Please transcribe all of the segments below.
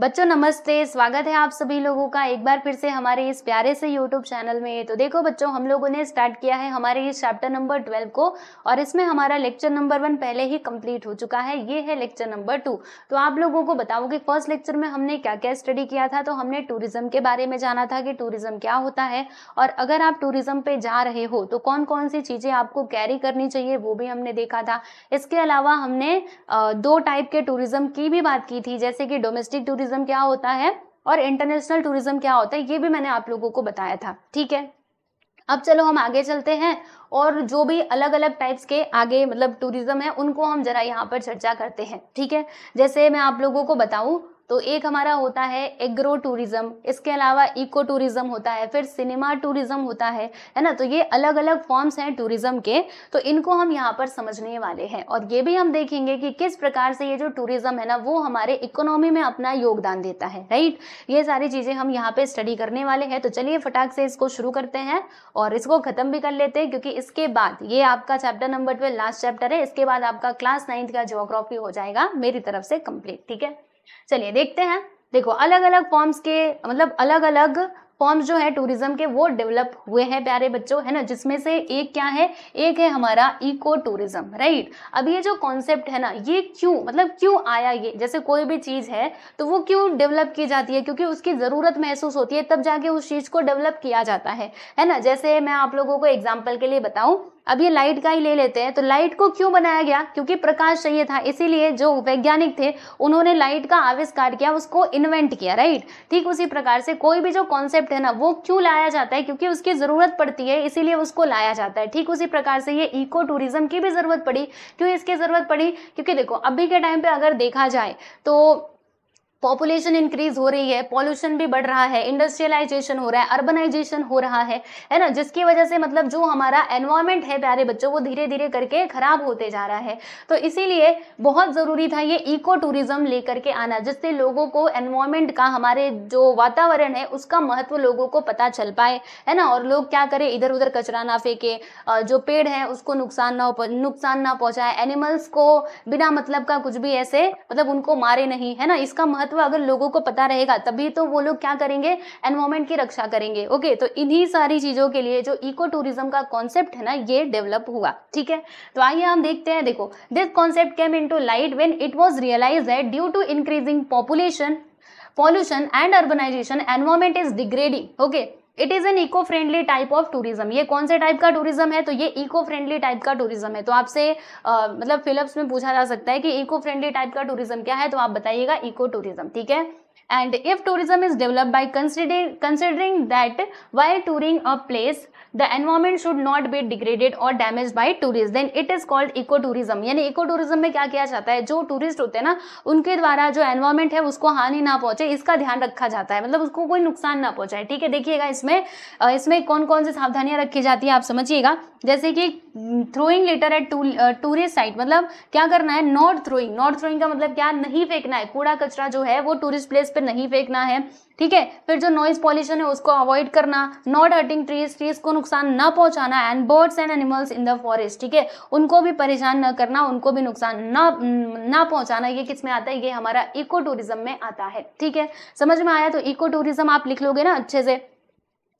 बच्चों नमस्ते स्वागत है आप सभी लोगों का एक बार फिर से हमारे इस प्यारे से यूट्यूब चैनल में तो देखो बच्चों हम लोगों ने स्टार्ट किया है हमारे इस चैप्टर नंबर ट्वेल्व को और इसमें हमारा लेक्चर नंबर वन पहले ही कंप्लीट हो चुका है ये है लेक्चर नंबर टू तो आप लोगों को बताओ कि फर्स्ट लेक्चर में हमने क्या क्या स्टडी किया था तो हमने टूरिज्म के बारे में जाना था कि टूरिज्म क्या होता है और अगर आप टूरिज्म पे जा रहे हो तो कौन कौन सी चीज़ें आपको कैरी करनी चाहिए वो भी हमने देखा था इसके अलावा हमने दो टाइप के टूरिज्म की भी बात की थी जैसे कि डोमेस्टिक टूरिज्म टूरिज्म क्या होता है और इंटरनेशनल टूरिज्म क्या होता है ये भी मैंने आप लोगों को बताया था ठीक है अब चलो हम आगे चलते हैं और जो भी अलग अलग टाइप्स के आगे मतलब टूरिज्म है उनको हम जरा यहाँ पर चर्चा करते हैं ठीक है जैसे मैं आप लोगों को बताऊं तो एक हमारा होता है एग्रो टूरिज़्म इसके अलावा इको टूरिज़्म होता है फिर सिनेमा टूरिज़्म होता है है ना तो ये अलग अलग फॉर्म्स हैं टूरिज़्म के तो इनको हम यहाँ पर समझने वाले हैं और ये भी हम देखेंगे कि किस प्रकार से ये जो टूरिज़्म है ना वो हमारे इकोनॉमी में अपना योगदान देता है राइट ये सारी चीज़ें हम यहाँ पर स्टडी करने वाले हैं तो चलिए फटाक से इसको शुरू करते हैं और इसको ख़त्म भी कर लेते हैं क्योंकि इसके बाद ये आपका chapter number twelve last chapter है इसके बाद आपका क्लास नाइन्थ का जोग्राफी हो जाएगा मेरी तरफ से कंप्लीट ठीक है चलिए देखते हैं देखो अलग अलग फॉर्म्स के मतलब अलग अलग फॉर्म्स जो है टूरिज्म के वो डेवलप हुए हैं प्यारे बच्चों है ना जिसमें से एक क्या है एक है हमारा इको टूरिज्म राइट अब ये जो कॉन्सेप्ट है ना ये क्यों मतलब क्यों आया ये जैसे कोई भी चीज़ है तो वो क्यों डेवलप की जाती है क्योंकि उसकी ज़रूरत महसूस होती है तब जाके उस चीज़ को डेवलप किया जाता है है ना जैसे मैं आप लोगों को एग्जाम्पल के लिए बताऊँ अब ये लाइट का ही ले लेते हैं तो लाइट को क्यों बनाया गया क्योंकि प्रकाश चाहिए था इसीलिए जो वैज्ञानिक थे उन्होंने लाइट का आविष्कार किया उसको इन्वेंट किया राइट ठीक उसी प्रकार से कोई भी जो कॉन्सेप्ट है ना वो क्यों लाया जाता है क्योंकि उसकी ज़रूरत पड़ती है इसीलिए उसको लाया जाता है ठीक उसी प्रकार से ये इको टूरिज़्म की भी ज़रूरत पड़ी क्यों इसकी ज़रूरत पड़ी क्योंकि देखो अभी के टाइम पर अगर देखा जाए तो पॉपुलेशन इंक्रीज हो रही है पॉल्यूशन भी बढ़ रहा है इंडस्ट्रियलाइजेशन हो रहा है अर्बनाइजेशन हो रहा है है ना जिसकी वजह से मतलब जो हमारा एनवायरमेंट है प्यारे बच्चों वो धीरे धीरे करके खराब होते जा रहा है तो इसीलिए बहुत ज़रूरी था ये इको टूरिज़्म लेकर के आना जिससे लोगों को एनवायरमेंट का हमारे जो वातावरण है उसका महत्व लोगों को पता चल पाए है ना और लोग क्या करें इधर उधर कचरा ना फेंके जो पेड़ है उसको नुकसान ना नुकसान ना पहुँचाए एनिमल्स को बिना मतलब का कुछ भी ऐसे मतलब उनको मारे नहीं है ना इसका महत्व महत्व अगर लोगों को पता रहेगा तभी तो वो लोग क्या करेंगे एनवायरमेंट की रक्षा करेंगे ओके तो इन्हीं सारी चीज़ों के लिए जो इको टूरिज्म का कॉन्सेप्ट है ना ये डेवलप हुआ ठीक है तो आइए हम देखते हैं देखो this concept came into light when it was realize है due to increasing population pollution and urbanization environment is degrading okay it is an eco friendly type of tourism ये कौन से टाइप का टूरिज्म है तो ये eco friendly type का tourism है तो आपसे मतलब फिलअप्स में पूछा जा सकता है कि इको फ्रेंडली टाइप का टूरिज्म क्या है तो आप बताइएगा इको टूरिज्म ठीक है and if tourism is developed by consider, considering that while touring a place the environment should not be degraded or damaged by tourists then it is called eco tourism यानी eco tourism में क्या किया जाता है जो tourist होते हैं ना उनके द्वारा जो environment है उसको हानि ना पहुंचे इसका ध्यान रखा जाता है मतलब उसको कोई नुकसान ना पहुंचाए ठीक है देखिएगा इसमें इसमें कौन कौन सी सावधानियां रखी जाती है आप समझिएगा जैसे कि throwing letter at tourist site मतलब क्या करना है नॉट थ्रोइंग नॉट थ्रोइंग का मतलब क्या नहीं फेंकना है कूड़ा कचरा जो है वो टूरिस्ट प्लेस पे नहीं फेंकना है ठीक है फिर जो नॉइज पॉल्यूशन है उसको अवॉइड करना नॉट हर्टिंग ट्रीज ट्रीज को नुकसान ना पहुंचाना and birds and animals in the forest ठीक है उनको भी परेशान ना करना उनको भी नुकसान ना ना पहुंचाना ये किस में आता है ये हमारा इको टूरिज्म में आता है ठीक है समझ में आया तो इको टूरिज्म आप लिख लोगे ना अच्छे से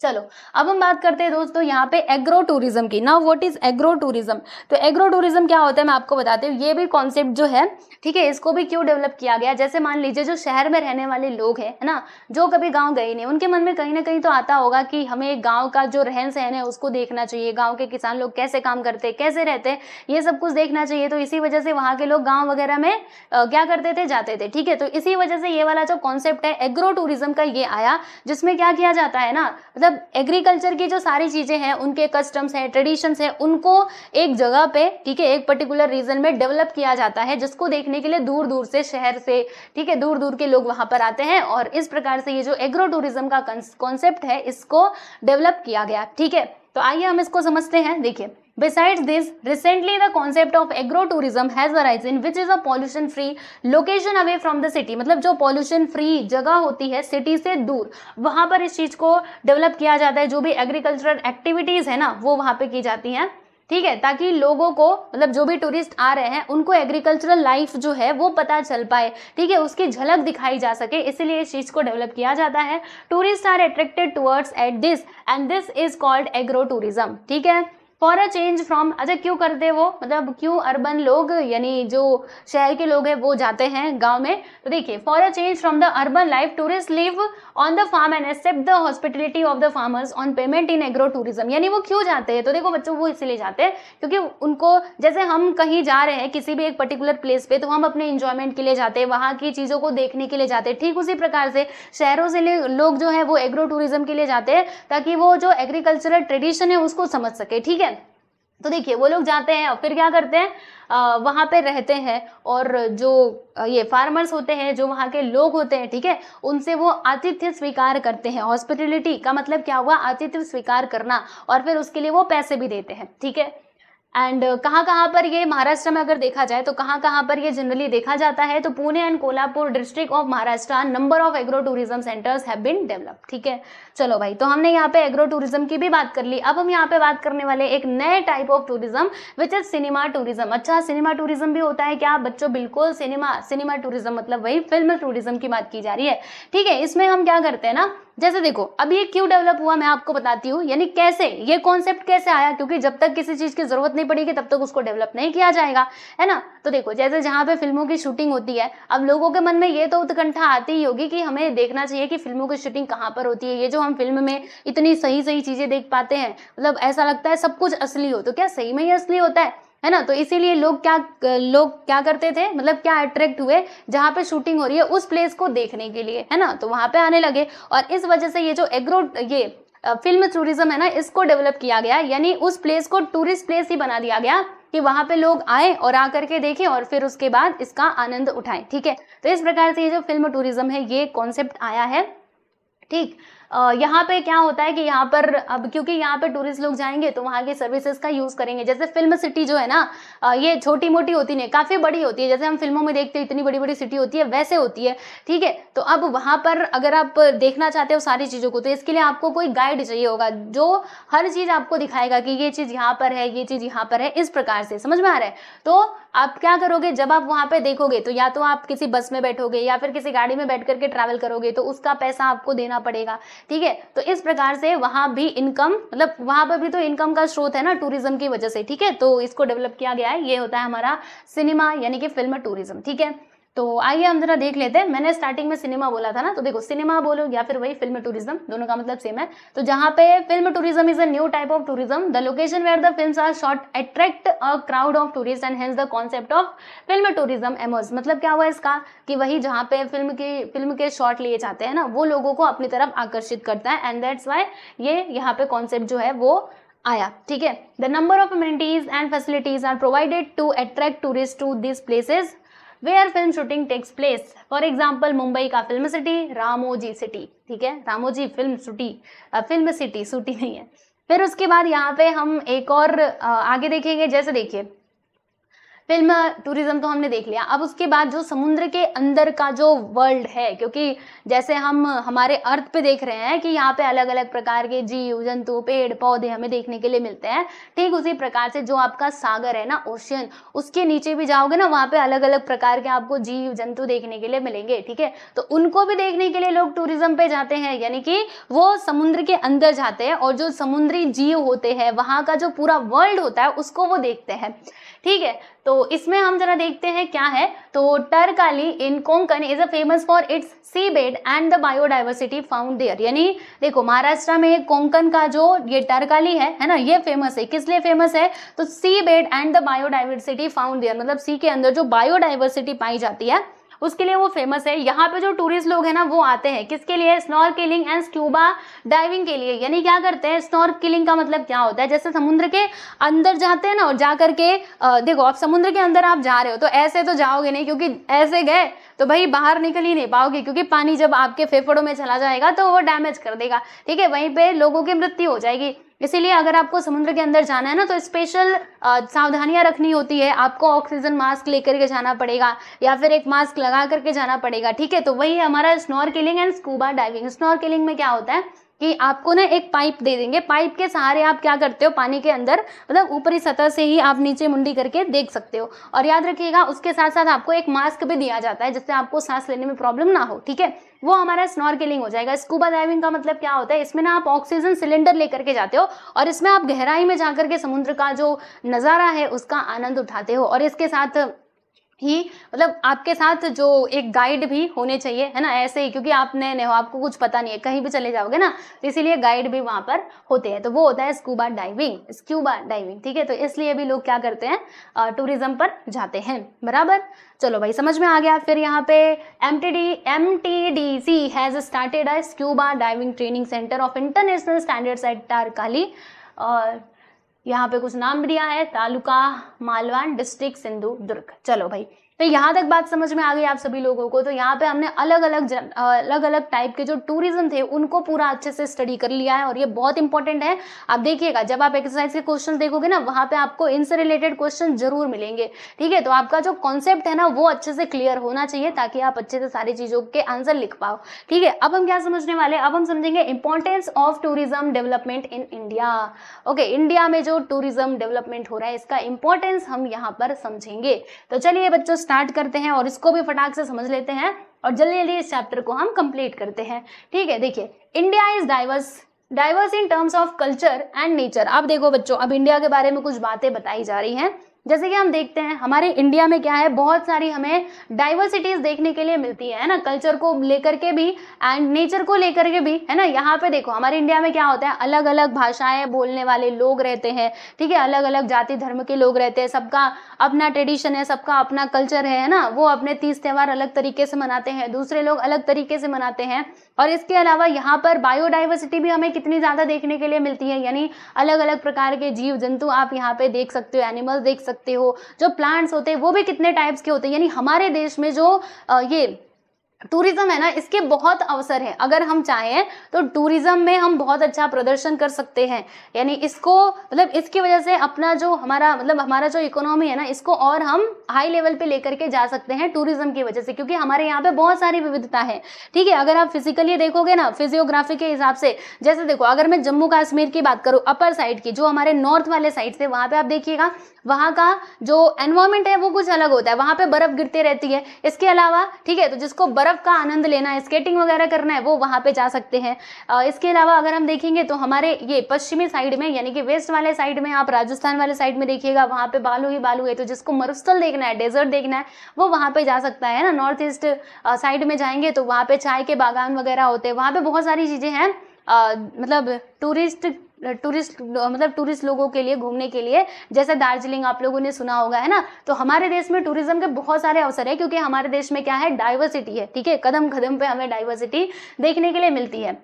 चलो अब हम बात करते हैं दोस्तों यहाँ पे एग्रो टूरिज्म की now what is agro tourism तो एग्रो टूरिज्म क्या होता है मैं आपको बताती हूँ ये भी कॉन्सेप्ट जो है ठीक है इसको भी क्यों डेवलप किया गया जैसे मान लीजिए जो शहर में रहने वाले लोग हैं है ना जो कभी गाँव गए नहीं उनके मन में कहीं ना कहीं तो आता होगा कि हमें गाँव का जो रहन सहन है उसको देखना चाहिए गाँव के किसान लोग कैसे काम करते कैसे रहते ये सब कुछ देखना चाहिए तो इसी वजह से वहाँ के लोग गाँव वगैरह में क्या करते थे जाते थे ठीक है तो इसी वजह से ये वाला जो कॉन्सेप्ट है एग्रो टूरिज्म का ये आया जिसमें क्या किया जाता है ना मतलब एग्रीकल्चर की जो सारी चीज़ें हैं उनके कस्टम्स हैं ट्रेडिशंस हैं उनको एक जगह पे ठीक है एक पर्टिकुलर रीजन में डेवलप किया जाता है जिसको देखने के लिए दूर दूर से शहर से ठीक है दूर दूर के लोग वहाँ पर आते हैं और इस प्रकार से ये जो एग्रो टूरिज्म का कॉन्सेप्ट है इसको डेवलप किया गया ठीक है तो आइए हम इसको समझते हैं देखिए Besides this, recently the concept of agro tourism has arisen, which is a pollution free location away from the city. मतलब जो pollution free जगह होती है सिटी से दूर वहाँ पर इस चीज़ को डेवलप किया जाता है जो भी एग्रीकल्चरल एक्टिविटीज़ है ना वो वहाँ पर की जाती हैं ठीक है ताकि लोगों को मतलब जो भी टूरिस्ट आ रहे हैं उनको एग्रीकल्चरल लाइफ जो है वो पता चल पाए ठीक है उसकी झलक दिखाई जा सके इसलिए इस चीज़ को डेवलप किया जाता है tourist are attracted towards at this and this is called agro tourism ठीक है फॉर अ चेंज फ्रॉम अच्छा क्यों करते वो मतलब क्यों अर्बन लोग यानी जो शहर के लोग हैं वो जाते हैं गांव में तो देखिए for a change from the urban life tourist live on the farm and except the hospitality of the farmers on payment in agro tourism यानी वो क्यों जाते हैं तो देखो बच्चों वो इसीलिए जाते हैं क्योंकि उनको जैसे हम कहीं जा रहे हैं किसी भी एक पर्टिकुलर प्लेस पे तो हम अपने इंजॉयमेंट के लिए जाते हैं वहाँ की चीज़ों को देखने के लिए जाते हैं ठीक उसी प्रकार से शहरों से लोग जो है वो एग्रो टूरिज्म के लिए जाते हैं ताकि वो जो एग्रीकल्चरल ट्रेडिशन है उसको समझ सके ठीक है तो देखिए वो लोग जाते हैं और फिर क्या करते हैं वहाँ पे रहते हैं और जो ये फार्मर्स होते हैं जो वहाँ के लोग होते हैं ठीक है उनसे वो आतिथ्य स्वीकार करते हैं हॉस्पिटलिटी का मतलब क्या हुआ आतिथ्य स्वीकार करना और फिर उसके लिए वो पैसे भी देते हैं ठीक है एंड uh, कहाँ कहाँ पर ये महाराष्ट्र में अगर देखा जाए तो कहाँ कहाँ पर ये जनरली देखा जाता है तो Pune and Kolhapur district of Maharashtra number of agro tourism centres have been develop ठीक है चलो भाई तो हमने यहाँ पे एग्रो टूरिज्म की भी बात कर ली अब हम यहाँ पे बात करने वाले एक नए type of tourism which is cinema tourism अच्छा सिनेमा टूरिज्म भी होता है क्या बच्चों बिल्कुल सिनेमा सिनेमा टूरिज्म मतलब वही फिल्म टूरिज्म की बात की जा रही है ठीक है इसमें हम क्या करते हैं ना जैसे देखो अब ये क्यों डेवलप हुआ मैं आपको बताती हूँ यानी कैसे ये कॉन्सेप्ट कैसे आया क्योंकि जब तक किसी चीज़ की जरूरत नहीं पड़ेगी तब तक उसको डेवलप नहीं किया जाएगा है ना तो देखो जैसे जहाँ पे फिल्मों की शूटिंग होती है अब लोगों के मन में ये तो उत्कंठा आती ही होगी कि हमें देखना चाहिए कि फिल्मों की शूटिंग कहाँ पर होती है ये जो हम फिल्म में इतनी सही सही चीज़ें देख पाते हैं मतलब ऐसा लगता है सब कुछ असली हो तो क्या सही में ही असली होता है है ना तो इसीलिए लोग क्या लोग क्या करते थे मतलब क्या अट्रैक्ट हुए जहाँ पे शूटिंग हो रही है उस प्लेस को देखने के लिए है ना तो वहाँ पे आने लगे और इस वजह से ये जो एग्रो ये फिल्म टूरिज्म है ना इसको डेवलप किया गया यानी उस प्लेस को टूरिस्ट प्लेस ही बना दिया गया कि वहां पे लोग आए और आकर के देखें और फिर उसके बाद इसका आनंद उठाएं ठीक है तो इस प्रकार से ये जो फिल्म टूरिज्म है ये कॉन्सेप्ट आया है ठीक यहाँ पे क्या होता है कि यहाँ पर अब क्योंकि यहाँ पे टूरिस्ट लोग जाएंगे तो वहाँ की सर्विसेज का यूज़ करेंगे जैसे फिल्म सिटी जो है ना ये छोटी मोटी होती नहीं काफ़ी बड़ी होती है जैसे हम फिल्मों में देखते हैं इतनी बड़ी बड़ी सिटी होती है वैसे होती है ठीक है तो अब वहाँ पर अगर आप देखना चाहते हो सारी चीज़ों को तो इसके लिए आपको कोई गाइड चाहिए होगा जो हर चीज़ आपको दिखाएगा कि ये चीज़ यहाँ पर है ये चीज़ यहाँ पर है इस प्रकार से समझ में आ रहा है तो आप क्या करोगे जब आप वहां पे देखोगे तो या तो आप किसी बस में बैठोगे या फिर किसी गाड़ी में बैठ करके ट्रैवल करोगे तो उसका पैसा आपको देना पड़ेगा ठीक है तो इस प्रकार से वहां भी इनकम मतलब वहां पर भी तो इनकम का स्रोत है ना टूरिज्म की वजह से ठीक है तो इसको डेवलप किया गया है ये होता है हमारा सिनेमा यानी कि फिल्म टूरिज्म ठीक है तो आइए हम जरा देख लेते हैं मैंने स्टार्टिंग में सिनेमा बोला था ना तो देखो सिनेमा बोलो या फिर वही फिल्म टूरिज्म दोनों का मतलब सेम है तो जहां पे film tourism is a new type of tourism the location where the film are shot attract a crowd of tourist and hence the concept of film tourism emerge मतलब क्या हुआ इसका कि वही जहाँ पे फिल्म की फिल्म के शॉर्ट लिए जाते हैं ना वो लोगों को अपनी तरफ आकर्षित करता है एंड दैट्स वाई ये यहाँ पे कॉन्सेप्ट जो है वो आया ठीक है the number of amenities and facilities are provided to attract tourist to this places where film shooting takes place for example Mumbai का फिल्म सिटी रामोजी सिटी ठीक है Ramoji film city film city सूटी नहीं है फिर उसके बाद यहाँ पे हम एक और आगे देखेंगे जैसे देखिए फिल्म टूरिज्म तो हमने देख लिया अब उसके बाद जो समुद्र के अंदर का जो वर्ल्ड है क्योंकि जैसे हम हमारे अर्थ पे देख रहे हैं कि यहाँ पे अलग अलग प्रकार के जीव जंतु पेड़ पौधे हमें देखने के लिए मिलते हैं ठीक उसी प्रकार से जो आपका सागर है ना ओशियन उसके नीचे भी जाओगे ना वहाँ पे अलग अलग प्रकार के आपको जीव जंतु देखने के लिए मिलेंगे ठीक है तो उनको भी देखने के लिए लोग टूरिज्म पे जाते हैं यानी कि वो समुद्र के अंदर जाते हैं और जो समुद्री जीव होते हैं वहाँ का जो पूरा वर्ल्ड होता है उसको वो देखते हैं ठीक है तो इसमें हम जरा देखते हैं क्या है तो Tarkarli in Konkan is a famous for its sea bed and the biodiversity found there यानी देखो महाराष्ट्र में कोंकण का जो ये टरकाली है है ना ये फेमस है किस लिए फेमस है तो sea bed and the biodiversity found there मतलब सी के अंदर जो बायोडाइवर्सिटी पाई जाती है उसके लिए वो फेमस है यहाँ पे जो टूरिस्ट लोग हैं ना वो आते हैं किसके लिए snorkelling killing and scuba diving के लिए यानी क्या करते हैं स्नॉर्किलिंग किलिंग का मतलब क्या होता है जैसे समुद्र के अंदर जाते हैं ना और जा करके देखो आप समुद्र के अंदर आप जा रहे हो तो ऐसे तो जाओगे नहीं क्योंकि ऐसे गए तो भाई बाहर निकल ही नहीं पाओगे क्योंकि पानी जब आपके फेफड़ों में चला जाएगा तो वो डैमेज कर देगा ठीक है वहीं पर लोगों की मृत्यु हो जाएगी इसीलिए अगर आपको समुद्र के अंदर जाना है ना तो स्पेशल सावधानियां रखनी होती है आपको ऑक्सीजन मास्क लेकर के जाना पड़ेगा या फिर एक मास्क लगा करके जाना पड़ेगा ठीक है तो वही हमारा snorkelling and scuba diving snorkelling में क्या होता है कि आपको ना एक पाइप दे देंगे पाइप के सहारे आप क्या करते हो पानी के अंदर मतलब ऊपरी सतह से ही आप नीचे मुंडी करके देख सकते हो और याद रखिएगा उसके साथ साथ आपको एक मास्क भी दिया जाता है जिससे आपको सांस लेने में प्रॉब्लम ना हो ठीक है वो हमारा स्नॉर्केलिंग हो जाएगा स्कूबा डाइविंग का मतलब क्या होता है इसमें ना आप ऑक्सीजन सिलेंडर लेकर के जाते हो और इसमें आप गहराई में जाकर के समुद्र का जो नज़ारा है उसका आनंद उठाते हो और इसके साथ ही मतलब आपके साथ जो एक गाइड भी होने चाहिए है ना ऐसे ही क्योंकि आप नए नए हो आपको कुछ पता नहीं है कहीं भी चले जाओगे ना तो इसीलिए गाइड भी वहाँ पर होते हैं तो वो होता है स्कूबा डाइविंग स्क्यूबा डाइविंग ठीक है तो इसलिए भी लोग क्या करते हैं टूरिज्म पर जाते हैं बराबर चलो भाई समझ में आ गया फिर यहाँ पे M T D M T D C has started a scuba diving training centre of international standards at और यहाँ पे कुछ नाम दिया है तालुका मालवान डिस्ट्रिक्ट सिंधु दुर्ग चलो भाई तो यहाँ तक बात समझ में आ गई आप सभी लोगों को तो यहाँ पे हमने अलग अलग अलग अलग टाइप के जो टूरिज्म थे उनको पूरा अच्छे से स्टडी कर लिया है और ये बहुत इंपॉर्टेंट है आप देखिएगा जब आप एक्सरसाइज के क्वेश्चन देखोगे ना वहाँ पे आपको इनसे रिलेटेड क्वेश्चन जरूर मिलेंगे ठीक है तो आपका जो कॉन्सेप्ट है ना वो अच्छे से क्लियर होना चाहिए ताकि आप अच्छे से सारी चीज़ों के आंसर लिख पाओ ठीक है अब हम क्या समझने वाले अब हम समझेंगे importance of tourism development in India okay India में जो टूरिज्म डेवलपमेंट हो रहा है इसका इंपॉर्टेंस हम यहाँ पर समझेंगे तो चलिए बच्चों स्टार्ट करते हैं और इसको भी फटाक से समझ लेते हैं और जल्दी जल्दी इस चैप्टर को हम कंप्लीट करते हैं ठीक है देखिए India is diverse diverse in terms of culture and nature आप देखो बच्चों अब इंडिया के बारे में कुछ बातें बताई जा रही हैं जैसे कि हम देखते हैं हमारे इंडिया में क्या है बहुत सारी हमें डाइवर्सिटीज़ देखने के लिए मिलती है ना कल्चर को लेकर के भी एंड नेचर को लेकर के भी है ना यहाँ पे देखो हमारे इंडिया में क्या होता है अलग अलग भाषाएं बोलने वाले लोग रहते हैं ठीक है अलग अलग जाति धर्म के लोग रहते हैं सबका अपना ट्रेडिशन है सबका अपना कल्चर है ना वो अपने तीज त्यौहार अलग तरीके से मनाते हैं दूसरे लोग अलग तरीके से मनाते हैं और इसके अलावा यहाँ पर बायोडाइवर्सिटी भी हमें कितनी ज़्यादा देखने के लिए मिलती है यानी अलग अलग प्रकार के जीव जंतु आप यहाँ पे देख सकते हो एनिमल्स देख सकते हो जो प्लांट्स होते हैं वो भी कितने टाइप्स के होते हैं यानी हमारे देश में जो ये टूरिज्म है ना इसके बहुत अवसर हैं अगर हम चाहें तो टूरिज्म में हम बहुत अच्छा प्रदर्शन कर सकते हैं यानी इसको मतलब इसकी वजह से अपना जो हमारा मतलब हमारा जो इकोनॉमी है ना इसको और हम हाई लेवल पे लेकर के जा सकते हैं टूरिज्म की वजह से क्योंकि हमारे यहाँ पे बहुत सारी विविधता है ठीक है अगर आप फिजिकली देखोगे ना फिजियोग्राफी के हिसाब से जैसे देखो अगर मैं जम्मू कश्मीर की बात करूँ अपर साइड की जो हमारे नॉर्थ वाले साइड से वहाँ पर आप देखिएगा वहाँ का जो एनवायरमेंट है वो कुछ अलग होता है वहाँ पर बर्फ़ गिरती रहती है इसके अलावा ठीक है तो जिसको बर्फ बर्फ़ का आनंद लेना है स्केटिंग वगैरह करना है वो वहाँ पे जा सकते हैं इसके अलावा अगर हम देखेंगे तो हमारे ये पश्चिमी साइड में यानी कि वेस्ट वाले साइड में आप राजस्थान वाले साइड में देखिएगा वहाँ पे बालू ही बालू है तो जिसको मरुस्थल देखना है डेजर्ट देखना है वो वहाँ पर जा सकता है ना नॉर्थ ईस्ट साइड में जाएंगे तो वहाँ पर चाय के बागान वगैरह होते हैं वहाँ पर बहुत सारी चीज़ें हैं मतलब टूरिस्ट टूरिस्ट मतलब टूरिस्ट लोगों के लिए घूमने के लिए जैसे दार्जिलिंग आप लोगों ने सुना होगा है ना तो हमारे देश में टूरिज्म के बहुत सारे अवसर है क्योंकि हमारे देश में क्या है डाइवर्सिटी है ठीक है कदम कदम पे हमें डाइवर्सिटी देखने के लिए मिलती है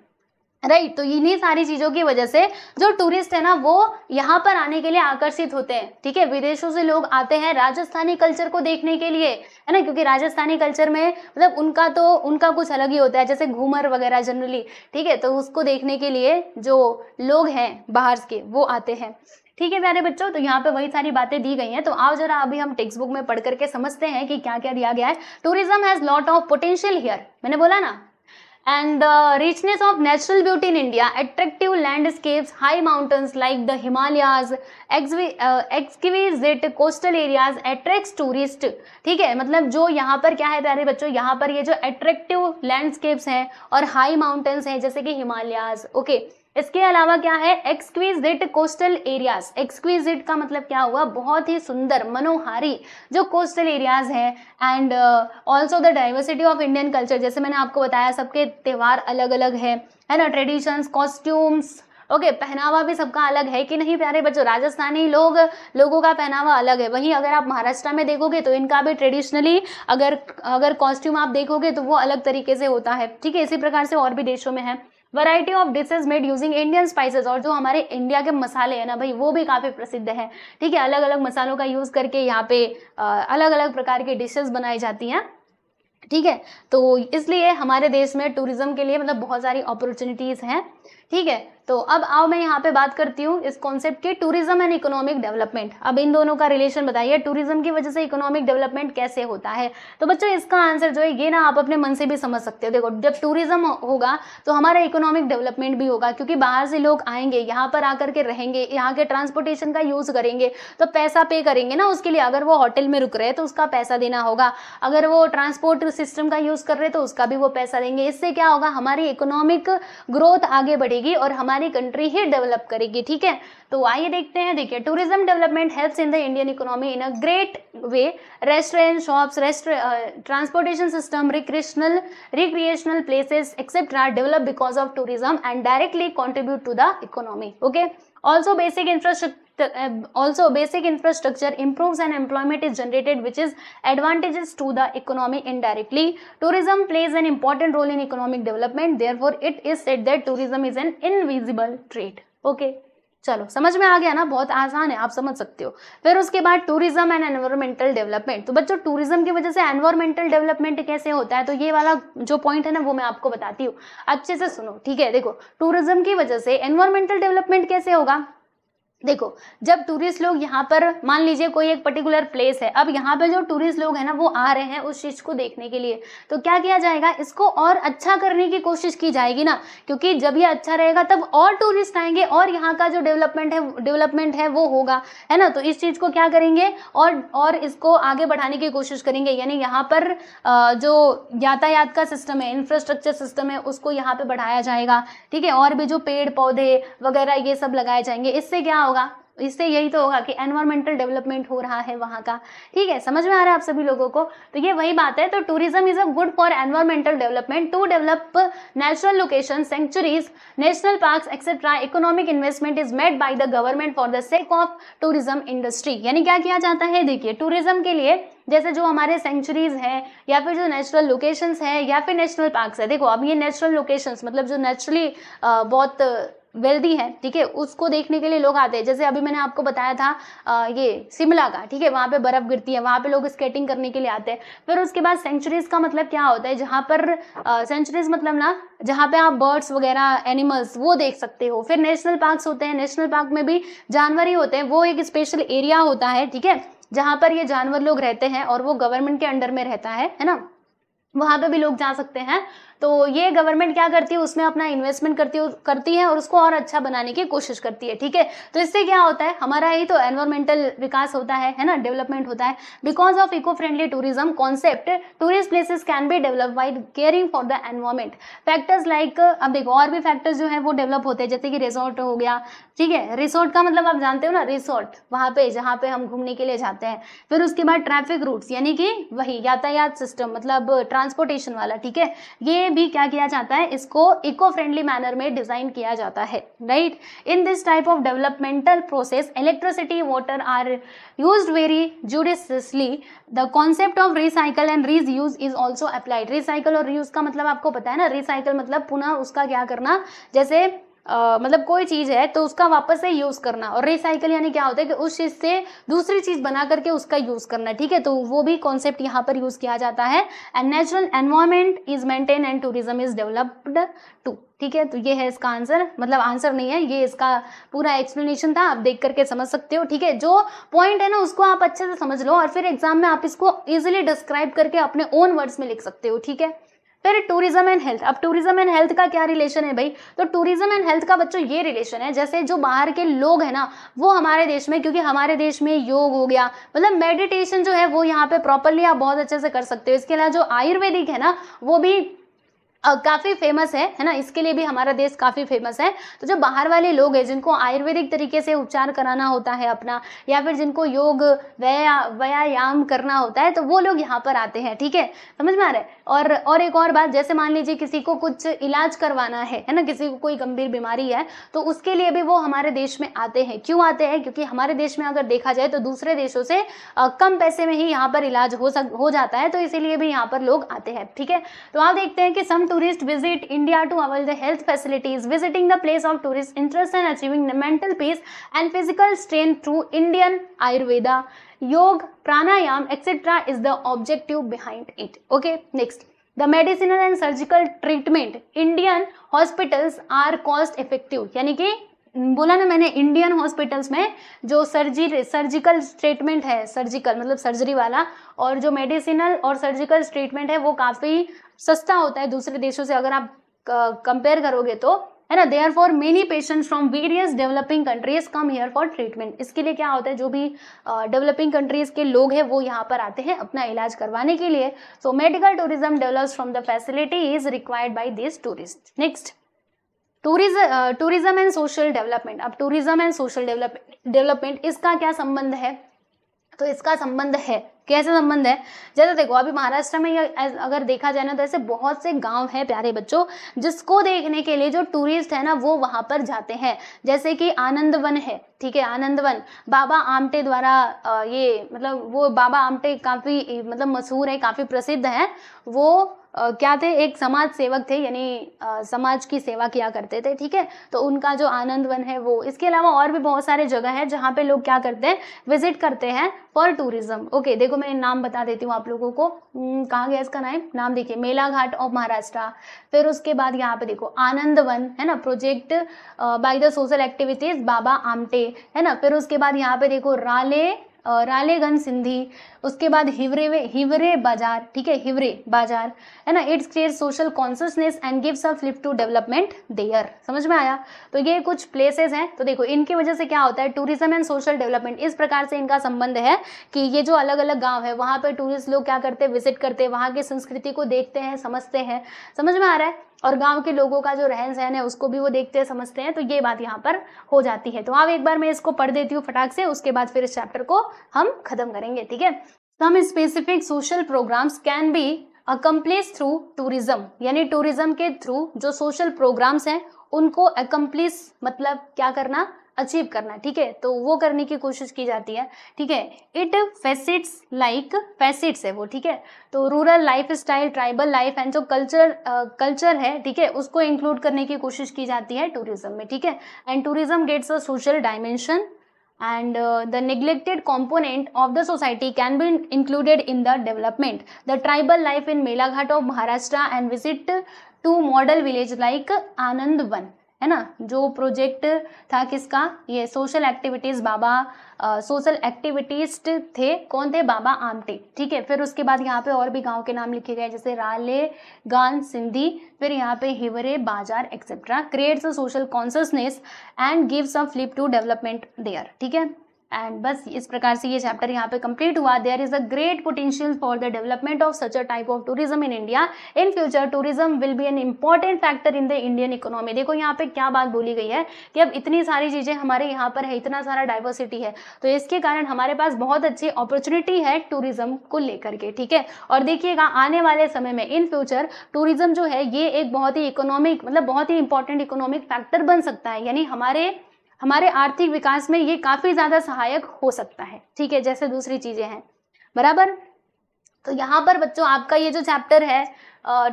राइट right, तो इन्हीं सारी चीज़ों की वजह से जो टूरिस्ट है ना वो यहाँ पर आने के लिए आकर्षित होते हैं ठीक है विदेशों से लोग आते हैं राजस्थानी कल्चर को देखने के लिए है ना क्योंकि राजस्थानी कल्चर में मतलब उनका तो उनका कुछ अलग ही होता है जैसे घूमर वगैरह जनरली ठीक है तो उसको देखने के लिए जो लोग हैं बाहर के वो आते हैं ठीक है प्यारे बच्चों तो यहाँ पे वही सारी बातें दी गई हैं तो आओ जरा अभी हम टेक्स्ट बुक में पढ़ करके समझते हैं कि क्या क्या दिया गया है tourism has lot of potential here मैंने बोला ना and the richness of natural beauty in India attractive landscapes high mountains like the Himalayas exquisite coastal areas attract tourist ठीक है मतलब जो यहाँ पर क्या है प्यारे बच्चों यहाँ पर ये जो एट्रैक्टिव लैंडस्केप्स हैं और हाई माउंटेन्स हैं जैसे कि हिमालयाज ओके okay. इसके अलावा क्या है एक्सक्विजिट कोस्टल एरियाज एक्सक्विजिट का मतलब क्या हुआ बहुत ही सुंदर मनोहारी जो कोस्टल एरियाज हैं and also the diversity of Indian culture जैसे मैंने आपको बताया सबके त्यौहार अलग अलग है है ना ट्रेडिशंस कॉस्ट्यूम्स ओके okay, पहनावा भी सबका अलग है कि नहीं प्यारे बच्चों राजस्थानी लोग लोगों का पहनावा अलग है वहीं अगर आप महाराष्ट्र में देखोगे तो इनका भी ट्रेडिशनली अगर अगर कॉस्ट्यूम आप देखोगे तो वो अलग तरीके से होता है ठीक है इसी प्रकार से और भी देशों में है variety of dishes made using Indian spices और जो हमारे इंडिया के मसाले हैं ना भाई वो भी काफ़ी प्रसिद्ध है ठीक है अलग अलग मसालों का यूज़ करके यहाँ पे अलग अलग प्रकार की डिशेज बनाई जाती हैं ठीक है तो इसलिए हमारे देश में टूरिज़्म के लिए मतलब बहुत सारी अपॉर्चुनिटीज़ हैं ठीक है तो अब आओ मैं यहाँ पे बात करती हूँ इस कॉन्सेप्ट की टूरिज्म एंड इकोनॉमिक डेवलपमेंट अब इन दोनों का रिलेशन बताइए टूरिज्म की वजह से इकोनॉमिक डेवलपमेंट कैसे होता है तो बच्चों इसका आंसर जो है ये ना आप अपने मन से भी समझ सकते हो देखो जब टूरिज्म होगा तो हमारा इकोनॉमिक डेवलपमेंट भी होगा क्योंकि बाहर से लोग आएंगे यहाँ पर आकर के रहेंगे यहाँ के ट्रांसपोर्टेशन का यूज़ करेंगे तो पैसा पे करेंगे ना उसके लिए अगर वो होटल में रुक रहे हैं तो उसका पैसा देना होगा अगर वो ट्रांसपोर्ट सिस्टम का यूज़ कर रहे हैं तो उसका भी वो पैसा देंगे इससे क्या होगा हमारी इकोनॉमिक ग्रोथ आगे बढ़ेगी और हमारे हमारी कंट्री ही डेवलप करेगी ठीक है तो आइए देखते हैं देखिए tourism development helps in the Indian economy in a great way restaurant shops restaurant transportation system recreational recreational places etcetera develop because of tourism and directly contribute to the economy okay also basic infrastructure also basic infrastructure improve and employment is generated which is advantages to the economy in directly tourism plays an important role in economic development therefore it is said that tourism is an invisible trade okay चलो समझ में आ गया ना बहुत आसान है आप समझ सकते हो फिर उसके बाद टूरिज्म एंड एनवायरमेंटल डेवलपमेंट तो बच्चों टूरिज्म की वजह से एनवायरमेंटल डेवलपमेंट कैसे होता है तो ये वाला जो पॉइंट है ना वो मैं आपको बताती हूँ अच्छे से सुनो ठीक है देखो टूरिज्म की वजह से एनवायरमेंटल डेवलपमेंट कैसे होगा देखो जब टूरिस्ट लोग यहाँ पर मान लीजिए कोई एक पर्टिकुलर प्लेस है अब यहाँ पर जो टूरिस्ट लोग हैं ना वो आ रहे हैं उस चीज़ को देखने के लिए तो क्या किया जाएगा इसको और अच्छा करने की कोशिश की जाएगी ना क्योंकि जब ये अच्छा रहेगा तब और टूरिस्ट आएंगे और यहाँ का जो डेवलपमेंट है डेवलपमेंट है वो होगा है ना तो इस चीज़ को क्या करेंगे और और इसको आगे बढ़ाने की कोशिश करेंगे यानी यहाँ पर जो यातायात का सिस्टम है इंफ्रास्ट्रक्चर सिस्टम है उसको यहाँ पर बढ़ाया जाएगा ठीक है और भी जो पेड़ पौधे वगैरह ये सब लगाए जाएंगे इससे क्या होगा इससे यही तो होगा कि एनवायरमेंटल डेवलपमेंट हो रहा है वहाँ का ठीक है समझ में आ रहा है आप सभी लोगों को तो ये वही बात है तो tourism is a good for environmental development to develop natural location sanctuaries national parks etcetera economic investment is made by the government for the sake of tourism industry यानी क्या किया जाता है देखिए टूरिज्म के लिए जैसे जो हमारे सेंचुरीज हैं या फिर जो नेचुरल लोकेशंस हैं या फिर नेशनल पार्क्स है देखो अब ये नेचुरल लोकेशंस मतलब जो नेचुरली बहुत वेल्दी है ठीक है उसको देखने के लिए लोग आते हैं जैसे अभी मैंने आपको बताया था आ, ये शिमला का ठीक है वहाँ पे बर्फ़ गिरती है वहाँ पे लोग स्केटिंग करने के लिए आते हैं फिर उसके बाद सेंचुरीज़ का मतलब क्या होता है जहाँ पर सेंचुरीज़ मतलब ना जहाँ पे आप बर्ड्स वगैरह एनिमल्स वो देख सकते हो फिर नेशनल पार्क्स होते हैं नेशनल पार्क में भी जानवर ही होते हैं वो एक स्पेशल एरिया होता है ठीक है जहाँ पर ये जानवर लोग रहते हैं और वो गवर्नमेंट के अंडर में रहता है है ना वहाँ पे भी लोग जा सकते हैं तो ये गवर्नमेंट क्या करती है उसमें अपना इन्वेस्टमेंट करती करती है और उसको और अच्छा बनाने की कोशिश करती है ठीक है तो इससे क्या होता है हमारा ही तो एनवायरमेंटल विकास होता है है ना डेवलपमेंट होता है because of eco friendly tourism concept tourist places can be develop by caring for the environment factors like अब देखो और भी फैक्टर्स जो है वो डेवलप होते हैं जैसे कि रिजॉर्ट हो गया ठीक है रिसोर्ट का मतलब आप जानते हो ना रिसोर्ट वहाँ पे जहाँ पे हम घूमने के लिए जाते हैं फिर उसके बाद ट्रैफिक रूट्स यानी कि वही यातायात सिस्टम मतलब ट्रांसपोर्टेशन वाला ठीक है ये में भी क्या किया जाता है इसको इको फ्रेंडली मैनर में डिजाइन किया जाता है right in this type of developmental process electricity water are use very judiciously the concept of recycle and reuse is also applied recycle और रीयूज का मतलब आपको पता है ना रिसाइकल मतलब पुनः उसका क्या करना जैसे आ, मतलब कोई चीज़ है तो उसका वापस से यूज़ करना और रिसाइकल यानी क्या होता है कि उस चीज़ से दूसरी चीज़ बना करके उसका यूज़ करना ठीक है तो वो भी कॉन्सेप्ट यहाँ पर यूज़ किया जाता है and natural environment is maintain and tourism is developed to ठीक है तो ये है इसका आंसर मतलब आंसर नहीं है ये इसका पूरा एक्सप्लेनेशन था आप देख करके समझ सकते हो ठीक है जो पॉइंट है ना उसको आप अच्छे से समझ लो और फिर एग्जाम में आप इसको इजिली डिस्क्राइब करके अपने ओन वर्ड्स में लिख सकते हो ठीक है फिर टूरिज्म एंड हेल्थ अब टूरिज्म एंड हेल्थ का क्या रिलेशन है भाई तो टूरिज्म एंड हेल्थ का बच्चों ये रिलेशन है जैसे जो बाहर के लोग हैं ना वो हमारे देश में क्योंकि हमारे देश में योग हो गया मतलब मेडिटेशन जो है वो यहाँ पे प्रॉपरली आप बहुत अच्छे से कर सकते हो इसके अलावा जो आयुर्वेदिक है ना वो भी काफ़ी फेमस है है ना इसके लिए भी हमारा देश काफ़ी फेमस है तो जो बाहर वाले लोग हैं जिनको आयुर्वेदिक तरीके से उपचार कराना होता है अपना या फिर जिनको योग व्या व्यायाम करना होता है तो वो लोग यहाँ पर आते हैं ठीक है समझ में आ रहा है और और एक और बात जैसे मान लीजिए किसी को कुछ इलाज करवाना है है ना किसी को कोई गंभीर बीमारी है तो उसके लिए भी वो हमारे देश में आते हैं क्यों आते हैं क्योंकि हमारे देश में अगर देखा जाए तो दूसरे देशों से कम पैसे में ही यहाँ पर इलाज हो सक हो जाता है तो इसीलिए भी यहाँ पर लोग आते हैं ठीक है तो आप देखते हैं कि सम tourists visit India to avail the health facilities, visiting the place of tourist interest and achieving mental peace and physical strength through Indian Ayurveda, Yoga, Pranayam, etc. is the objective behind it. Okay, next. The medicinal and surgical treatment. Indian hospitals are cost effective. Yani कि बोला ना मैंने Indian hospitals में जो सर्जी surgical treatment है surgical मतलब surgery वाला और जो मेडिसिनल और सर्जिकल ट्रीटमेंट है वो काफ़ी सस्ता होता है दूसरे देशों से अगर आप कंपेयर करोगे तो है ना there are for many patients from various developing countries come here for treatment इसके लिए क्या होता है जो भी डेवलपिंग uh, कंट्रीज के लोग हैं वो यहाँ पर आते हैं अपना इलाज करवाने के लिए so medical tourism develops from the facility is required by this tourist next tourism tourism and social development अब tourism and social development development इसका क्या संबंध है तो इसका संबंध है कैसे संबंध है जैसे देखो अभी महाराष्ट्र में अगर देखा जाए ना तो ऐसे बहुत से गांव हैं प्यारे बच्चों जिसको देखने के लिए जो टूरिस्ट है ना वो वहां पर जाते हैं जैसे कि आनंद वन है ठीक है आनंद वन बाबा आमटे द्वारा ये मतलब वो बाबा आमटे काफ़ी मतलब मशहूर है काफ़ी प्रसिद्ध है वो क्या थे एक समाज सेवक थे यानी समाज की सेवा किया करते थे ठीक है तो उनका जो आनंद वन है वो इसके अलावा और भी बहुत सारे जगह है जहाँ पे लोग क्या करते हैं विजिट करते हैं फॉर टूरिज्म ओके देखो मैं नाम बता देती हूँ आप लोगों को कहाँ गया इसका नाम नाम देखिए मेला घाट ऑफ महाराष्ट्र फिर उसके बाद यहाँ पे देखो आनंद वन है ना project by the social activities Baba Amte है ना फिर उसके बाद यहाँ पे देखो राले रालेगंज सिंधी उसके बाद हिवरे हिवरे बाजार ठीक है हिवरे बाजार है ना it's create social consciousness and gives a flip to development there समझ में आया तो ये कुछ प्लेसेस हैं तो देखो इनकी वजह से क्या होता है टूरिज्म एंड सोशल डेवलपमेंट इस प्रकार से इनका संबंध है कि ये जो अलग अलग गाँव है वहाँ पर टूरिस्ट लोग क्या करते हैं विजिट करते हैं वहाँ की संस्कृति को देखते हैं समझते हैं समझ में आ रहा है और गांव के लोगों का जो रहन सहन है उसको भी वो देखते हैं समझते हैं तो ये बात यहाँ पर हो जाती है तो आप एक बार मैं इसको पढ़ देती हूँ फटाक से उसके बाद फिर इस चैप्टर को हम खत्म करेंगे ठीक है some specific social programmes can be accomplish through tourism यानी टूरिज्म के थ्रू जो सोशल प्रोग्राम्स हैं उनको अकम्प्लीस मतलब क्या करना अचीव करना ठीक है तो वो करने की कोशिश की जाती है ठीक है इट फैसेट्स लाइक फैसेट्स है वो ठीक है तो rural life style tribal life and जो कल्चर कल्चर है ठीक है उसको इंक्लूड करने की कोशिश की जाती है टूरिज्म में ठीक है and tourism gets a social dimension and uh, the neglected component of the society can be included in the development the tribal life in melaghat of maharashtra and visit to model village like anandvan है ना जो project था किसका ये social activities Baba social activities थे कौन थे बाबा आमटे ठीक है फिर उसके बाद यहाँ पे और भी गांव के नाम लिखे गए जैसे राले गान सिंधी फिर यहाँ पे Hiware Bazar etcetera creates a social consciousness and gives a flip to development there ठीक है एंड बस इस प्रकार से ये चैप्टर यहाँ पे कंप्लीट हुआ there is a great potential for the development of such a type of tourism in India in future tourism will be an important factor in the Indian economy देखो यहाँ पे क्या बात बोली गई है कि अब इतनी सारी चीज़ें हमारे यहाँ पर है इतना सारा डाइवर्सिटी है तो इसके कारण हमारे पास बहुत अच्छी अपॉर्चुनिटी है टूरिज्म को लेकर के ठीक है और देखिएगा आने वाले समय में इन फ्यूचर टूरिज्म जो है ये एक बहुत ही इकोनॉमिक मतलब बहुत ही इंपॉर्टेंट इकोनॉमिक फैक्टर बन सकता है यानी हमारे हमारे आर्थिक विकास में ये काफ़ी ज़्यादा सहायक हो सकता है ठीक है जैसे दूसरी चीज़ें हैं बराबर तो यहाँ पर बच्चों आपका ये जो चैप्टर है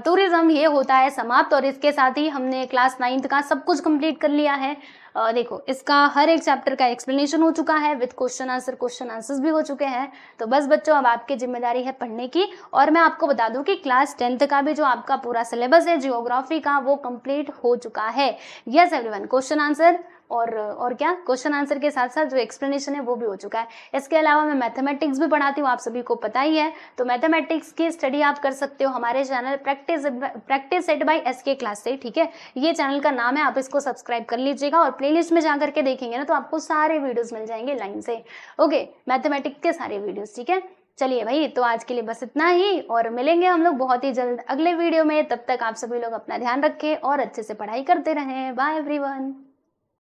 टूरिज़्म ये होता है समाप्त और इसके साथ ही हमने क्लास नाइन्थ का सब कुछ कंप्लीट कर लिया है आ, देखो इसका हर एक चैप्टर का एक्सप्लेनेशन हो चुका है with question answer question answers भी हो चुके हैं तो बस बच्चों अब आपकी जिम्मेदारी है पढ़ने की और मैं आपको बता दूं कि क्लास टेंथ का भी जो आपका पूरा सिलेबस है जियोग्राफी का वो कम्प्लीट हो चुका है यस एवरी क्वेश्चन आंसर और और क्या क्वेश्चन आंसर के साथ साथ जो एक्सप्लेनेशन है वो भी हो चुका है इसके अलावा मैं मैथमेटिक्स भी पढ़ाती हूँ आप सभी को पता ही है तो मैथमेटिक्स की स्टडी आप कर सकते हो हमारे channel practice practice set by S K class से ठीक है ये चैनल का नाम है आप इसको सब्सक्राइब कर लीजिएगा और प्ले में जा करके देखेंगे ना तो आपको सारे वीडियोज़ मिल जाएंगे लाइन से ओके मैथमेटिक्स के सारे वीडियोज़ ठीक है चलिए भाई तो आज के लिए बस इतना ही और मिलेंगे हम लोग बहुत ही जल्द अगले वीडियो में तब तक आप सभी लोग अपना ध्यान रखें और अच्छे से पढ़ाई करते रहें बाय एवरीवन